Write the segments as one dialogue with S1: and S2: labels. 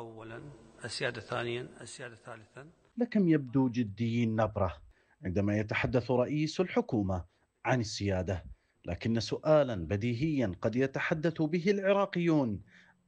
S1: أولا السيادة ثانيا السيادة ثالثا لكم يبدو جدي النبرة عندما يتحدث رئيس الحكومة عن السيادة لكن سؤالا بديهيا قد يتحدث به العراقيون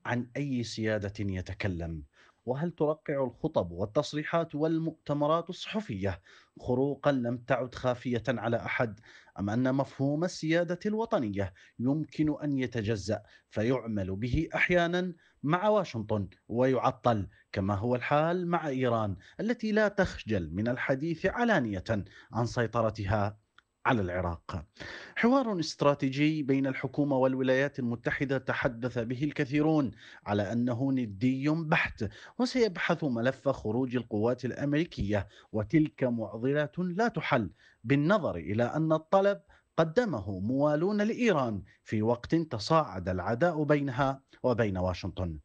S1: عن أي سيادة يتكلم وهل ترقع الخطب والتصريحات والمؤتمرات الصحفية خروقا لم تعد خافية على أحد أم أن مفهوم السيادة الوطنية يمكن أن يتجزأ فيعمل به أحيانا مع واشنطن ويعطل كما هو الحال مع إيران التي لا تخجل من الحديث علانية عن سيطرتها على العراق حوار استراتيجي بين الحكومه والولايات المتحده تحدث به الكثيرون على انه ندي بحت وسيبحث ملف خروج القوات الامريكيه وتلك معضله لا تحل بالنظر الى ان الطلب قدمه موالون لإيران في وقت تصاعد العداء بينها وبين واشنطن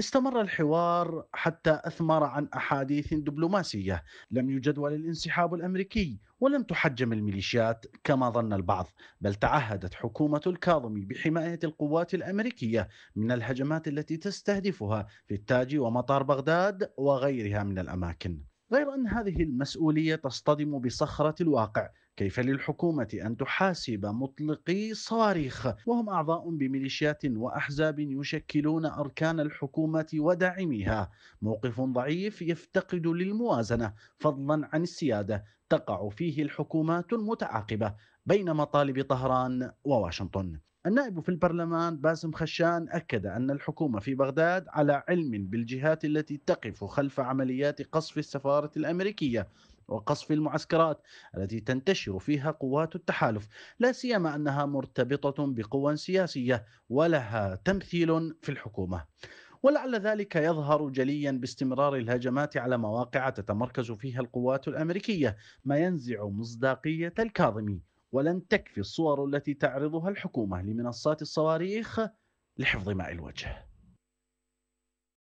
S1: استمر الحوار حتى أثمر عن أحاديث دبلوماسية لم يجدول الانسحاب الأمريكي ولم تحجم الميليشيات كما ظن البعض بل تعهدت حكومة الكاظمي بحماية القوات الأمريكية من الهجمات التي تستهدفها في التاج ومطار بغداد وغيرها من الأماكن غير أن هذه المسؤولية تصطدم بصخرة الواقع كيف للحكومة أن تحاسب مطلقي صواريخ وهم أعضاء بميليشيات وأحزاب يشكلون أركان الحكومة وداعميها موقف ضعيف يفتقد للموازنة فضلا عن السيادة تقع فيه الحكومات المتعاقبة بين مطالب طهران وواشنطن النائب في البرلمان باسم خشان أكد أن الحكومة في بغداد على علم بالجهات التي تقف خلف عمليات قصف السفارة الأمريكية وقصف المعسكرات التي تنتشر فيها قوات التحالف لا سيما انها مرتبطه بقوى سياسيه ولها تمثيل في الحكومه ولعل ذلك يظهر جليا باستمرار الهجمات على مواقع تتمركز فيها القوات الامريكيه ما ينزع مصداقيه الكاظمي ولن تكفي الصور التي تعرضها الحكومة لمنصات الصواريخ لحفظ ماء الوجه